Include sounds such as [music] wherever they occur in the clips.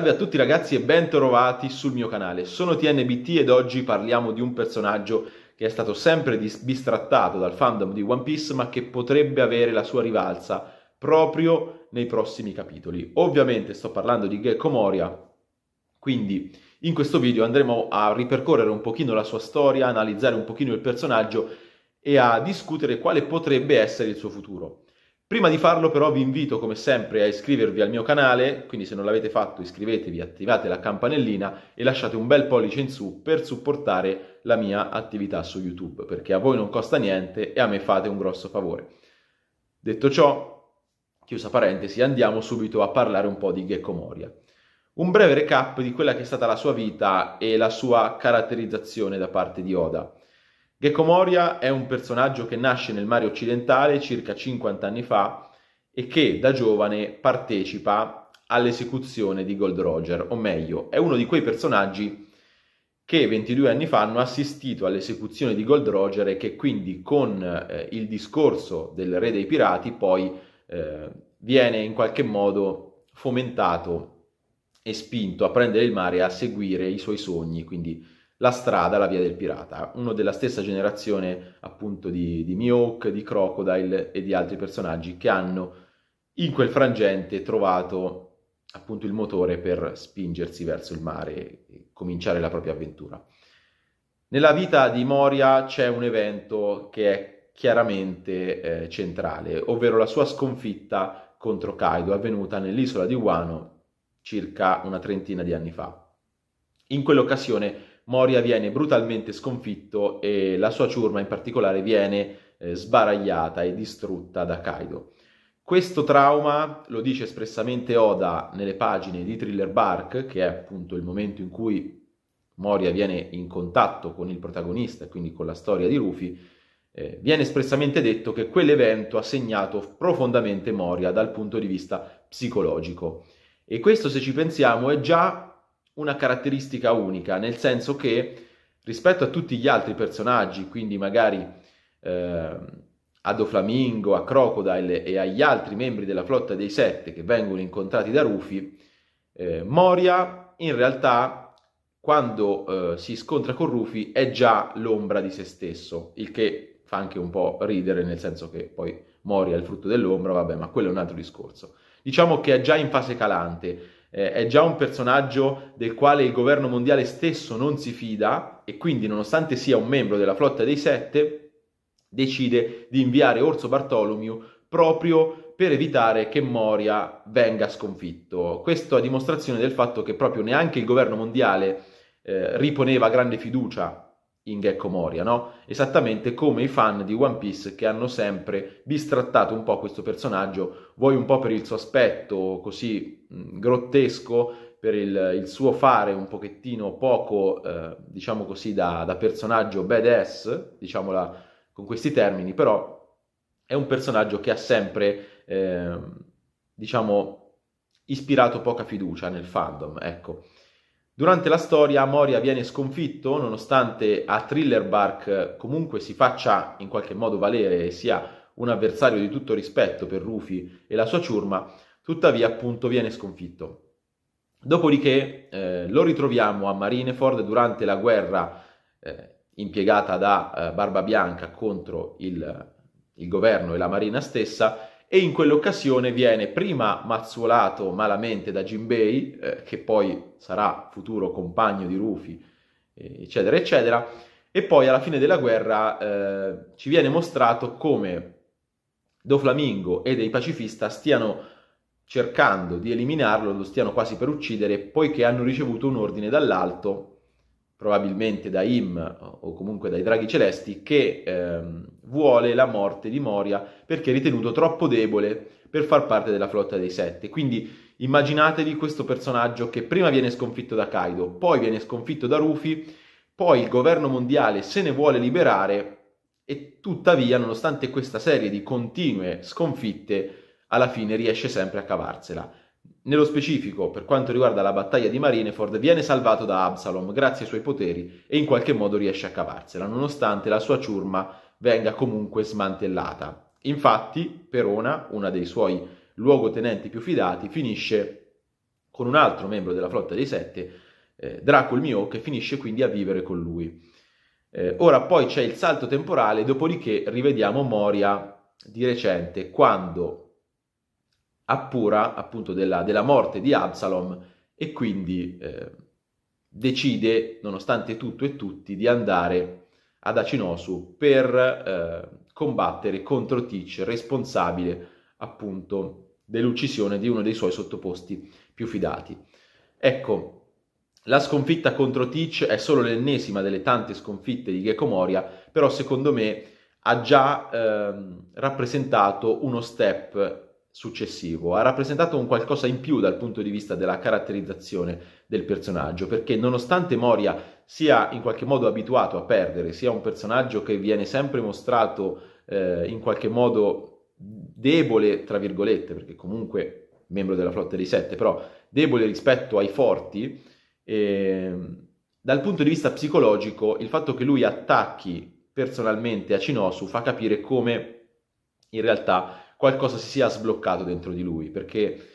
Salve a tutti ragazzi e bentrovati sul mio canale. Sono TNBT ed oggi parliamo di un personaggio che è stato sempre dis- bistrattato dal fandom di One Piece ma che potrebbe avere la sua rivalsa proprio nei prossimi capitoli. Ovviamente sto parlando di Gekko Moria, quindi in questo video andremo a ripercorrere un pochino la sua storia, analizzare un pochino il personaggio e a discutere quale potrebbe essere il suo futuro. Prima di farlo però vi invito come sempre a iscrivervi al mio canale, quindi se non l'avete fatto iscrivetevi, attivate la campanellina e lasciate un bel pollice in su per supportare la mia attività su YouTube, perché a voi non costa niente e a me fate un grosso favore. Detto ciò, chiusa parentesi, andiamo subito a parlare un po' di Gecko Moria. Un breve recap di quella che è stata la sua vita e la sua caratterizzazione da parte di Oda. Gecko Moria è un personaggio che nasce nel mare occidentale circa 50 anni fa e che da giovane partecipa all'esecuzione di Gold Roger, o meglio, è uno di quei personaggi che 22 anni fa hanno assistito all'esecuzione di Gold Roger e che quindi con eh, il discorso del re dei pirati poi eh, viene in qualche modo fomentato e spinto a prendere il mare e a seguire i suoi sogni, quindi la strada, la via del pirata, uno della stessa generazione appunto di, di Mihawk, di Crocodile e di altri personaggi che hanno in quel frangente trovato appunto il motore per spingersi verso il mare e cominciare la propria avventura. Nella vita di Moria c'è un evento che è chiaramente eh, centrale, ovvero la sua sconfitta contro Kaido avvenuta nell'isola di Wano circa una trentina di anni fa. In quell'occasione Moria viene brutalmente sconfitto e la sua ciurma in particolare viene eh, sbaragliata e distrutta da Kaido. Questo trauma lo dice espressamente Oda nelle pagine di Thriller Bark, che è appunto il momento in cui Moria viene in contatto con il protagonista e quindi con la storia di Rufy, eh, viene espressamente detto che quell'evento ha segnato profondamente Moria dal punto di vista psicologico. E questo, se ci pensiamo, è già una caratteristica unica, nel senso che rispetto a tutti gli altri personaggi, quindi magari eh, a Doflamingo, a Crocodile e agli altri membri della flotta dei Sette che vengono incontrati da Rufy, eh, Moria in realtà quando eh, si scontra con Rufy è già l'ombra di se stesso, il che fa anche un po' ridere, nel senso che poi Moria è il frutto dell'ombra, vabbè, ma quello è un altro discorso. Diciamo che è già in fase calante, eh, è già un personaggio del quale il governo mondiale stesso non si fida e quindi nonostante sia un membro della flotta dei sette decide di inviare Orso Bartolomeo proprio per evitare che Moria venga sconfitto. Questo a dimostrazione del fatto che proprio neanche il governo mondiale eh, riponeva grande fiducia in Gecko Moria, no? Esattamente come i fan di One Piece che hanno sempre bistrattato un po' questo personaggio, vuoi un po' per il suo aspetto così mh, mm, grottesco, per il, il, suo fare un pochettino poco, eh, diciamo così, da, da, personaggio badass, diciamola con questi termini, però è un personaggio che ha sempre, eh, diciamo, ispirato poca fiducia nel fandom, ecco. Durante la storia Moria viene sconfitto nonostante a Thriller Bark comunque si faccia in qualche modo valere e sia un avversario di tutto rispetto per Rufy e la sua ciurma, tuttavia appunto viene sconfitto. Dopodiché eh, lo ritroviamo a Marineford durante la guerra eh, impiegata da eh, Barba Bianca contro il, il governo e la marina stessa e in quell'occasione viene prima mazzolato malamente da Jinbei, eh, che poi sarà futuro compagno di Rufy, eh, eccetera, eccetera, e poi alla fine della guerra eh, ci viene mostrato come Doflamingo e dei pacifista stiano cercando di eliminarlo, lo stiano quasi per uccidere, poiché hanno ricevuto un ordine dall'alto, probabilmente da Im o comunque dai draghi celesti, che ehm, vuole la morte di Moria perché è ritenuto troppo debole per far parte della flotta dei Sette. Quindi immaginatevi questo personaggio che prima viene sconfitto da Kaido, poi viene sconfitto da Rufy, poi il governo mondiale se ne vuole liberare e tuttavia, nonostante questa serie di continue sconfitte, alla fine riesce sempre a cavarsela. Nello specifico, per quanto riguarda la battaglia di Marineford, viene salvato da Absalom grazie ai suoi poteri e in qualche modo riesce a cavarsela, nonostante la sua ciurma venga comunque smantellata. Infatti, Perona, uno dei suoi luogotenenti più fidati, finisce con un altro membro della flotta dei Sette, eh, Draco Mio, che finisce quindi a vivere con lui. Eh, ora poi c'è il salto temporale, dopodiché rivediamo Moria di recente, quando appura appunto della, della morte di Absalom e quindi eh, decide, nonostante tutto e tutti, di andare ad Acinosu per eh, combattere contro Teach, responsabile appunto dell'uccisione di uno dei suoi sottoposti più fidati. Ecco, la sconfitta contro Teach è solo l'ennesima delle tante sconfitte di Gecko Moria, però secondo me ha già eh, rappresentato uno step successivo, ha rappresentato un qualcosa in più dal punto di vista della caratterizzazione del personaggio, perché nonostante Moria sia in qualche modo abituato a perdere, sia un personaggio che viene sempre mostrato eh, in qualche modo debole, tra virgolette, perché comunque membro della flotta dei sette, però debole rispetto ai forti, eh, dal punto di vista psicologico il fatto che lui attacchi personalmente a Cinosu fa capire come in realtà qualcosa si sia sbloccato dentro di lui, perché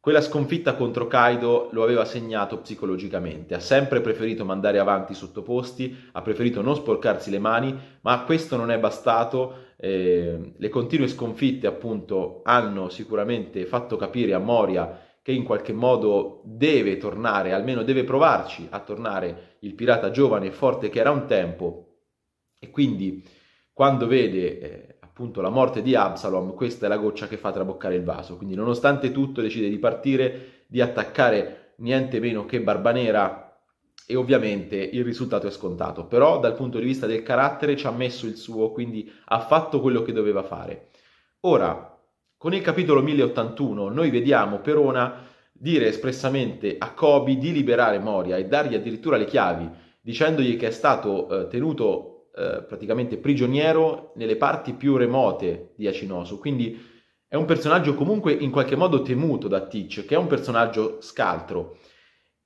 quella sconfitta contro Kaido lo aveva segnato psicologicamente, ha sempre preferito mandare avanti i sottoposti, ha preferito non sporcarsi le mani, ma questo non è bastato, eh, le continue sconfitte appunto hanno sicuramente fatto capire a Moria che in qualche modo deve tornare, almeno deve provarci a tornare il pirata giovane e forte che era un tempo e quindi quando vede... Eh, appunto la morte di Absalom, questa è la goccia che fa traboccare il vaso. Quindi nonostante tutto decide di partire, di attaccare niente meno che Barbanera e ovviamente il risultato è scontato. Però dal punto di vista del carattere ci ha messo il suo, quindi ha fatto quello che doveva fare. Ora, con il capitolo 1081 noi vediamo Perona dire espressamente a Cobi di liberare Moria e dargli addirittura le chiavi, dicendogli che è stato eh, tenuto eh, praticamente prigioniero nelle parti più remote di Acinosu, quindi è un personaggio comunque in qualche modo temuto da Teach, che è un personaggio scaltro.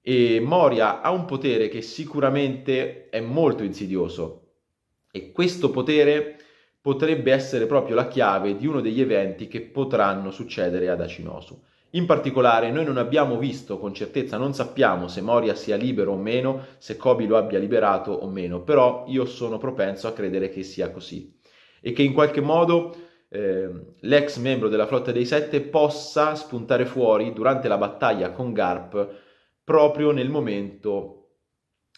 E Moria ha un potere che sicuramente è molto insidioso e questo potere potrebbe essere proprio la chiave di uno degli eventi che potranno succedere ad Acinosu. In particolare noi non abbiamo visto con certezza, non sappiamo se Moria sia libero o meno, se Kobe lo abbia liberato o meno, però io sono propenso a credere che sia così e che in qualche modo eh, l'ex membro della flotta dei sette possa spuntare fuori durante la battaglia con Garp proprio nel momento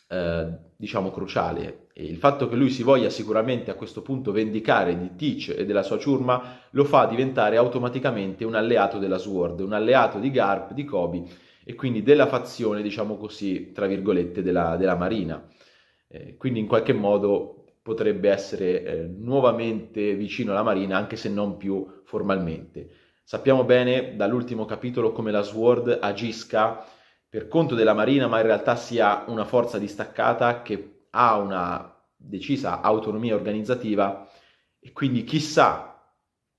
eh, diciamo cruciale il fatto che lui si voglia sicuramente a questo punto vendicare di Teach e della sua ciurma lo fa diventare automaticamente un alleato della Sword, un alleato di Garp, di Kobe e quindi della fazione, diciamo così, tra virgolette, della, della Marina. Eh, quindi in qualche modo potrebbe essere eh, nuovamente vicino alla Marina, anche se non più formalmente. Sappiamo bene dall'ultimo capitolo come la Sword agisca per conto della Marina, ma in realtà sia una forza distaccata che ha una decisa autonomia organizzativa e quindi chissà,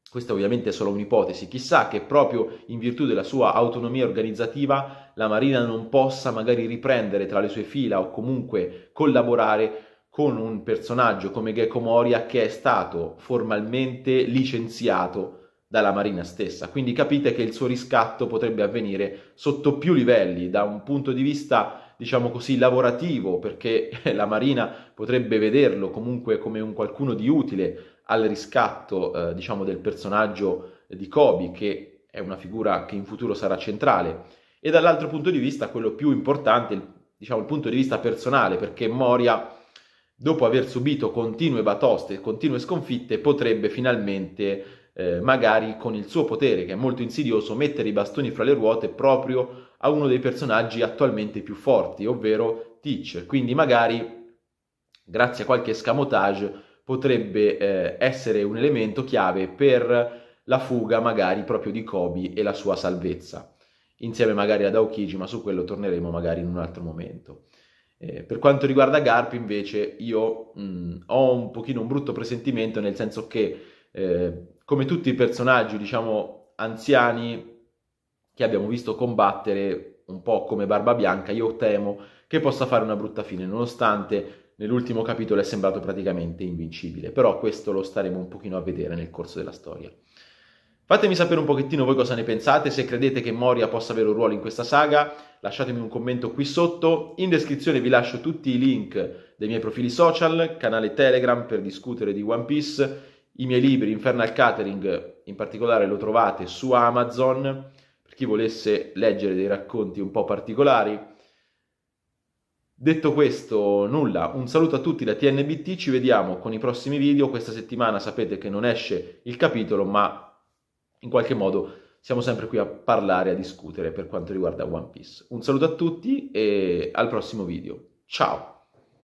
questa ovviamente è solo un'ipotesi, chissà che proprio in virtù della sua autonomia organizzativa la Marina non possa magari riprendere tra le sue fila o comunque collaborare con un personaggio come Gecko Moria che è stato formalmente licenziato dalla Marina stessa. Quindi capite che il suo riscatto potrebbe avvenire sotto più livelli, da un punto di vista diciamo così, lavorativo, perché [laughs] la Marina potrebbe vederlo comunque come un qualcuno di utile al riscatto, eh, diciamo, del personaggio di Kobe, che è una figura che in futuro sarà centrale. E dall'altro punto di vista, quello più importante, il, diciamo, il punto di vista personale, perché Moria, dopo aver subito continue batoste, continue sconfitte, potrebbe finalmente... Eh, magari con il suo potere, che è molto insidioso, mettere i bastoni fra le ruote proprio a uno dei personaggi attualmente più forti, ovvero Teach. Quindi magari, grazie a qualche escamotage, potrebbe eh, essere un elemento chiave per la fuga magari proprio di Kobe e la sua salvezza, insieme magari ad Aokiji, ma su quello torneremo magari in un altro momento. Eh, per quanto riguarda Garp invece io mh, mm, ho un pochino un brutto presentimento nel senso che eh, come tutti i personaggi diciamo anziani che abbiamo visto combattere un po' come Barba Bianca, io temo che possa fare una brutta fine, nonostante nell'ultimo capitolo è sembrato praticamente invincibile, però questo lo staremo un pochino a vedere nel corso della storia. Fatemi sapere un pochettino voi cosa ne pensate, se credete che Moria possa avere un ruolo in questa saga, lasciatemi un commento qui sotto, in descrizione vi lascio tutti i link dei miei profili social, canale Telegram per discutere di One Piece, i miei libri Infernal Catering in particolare lo trovate su Amazon, chi volesse leggere dei racconti un po' particolari. Detto questo, nulla, un saluto a tutti da TNBT, ci vediamo con i prossimi video, questa settimana sapete che non esce il capitolo, ma in qualche modo siamo sempre qui a parlare, a discutere per quanto riguarda One Piece. Un saluto a tutti e al prossimo video. Ciao!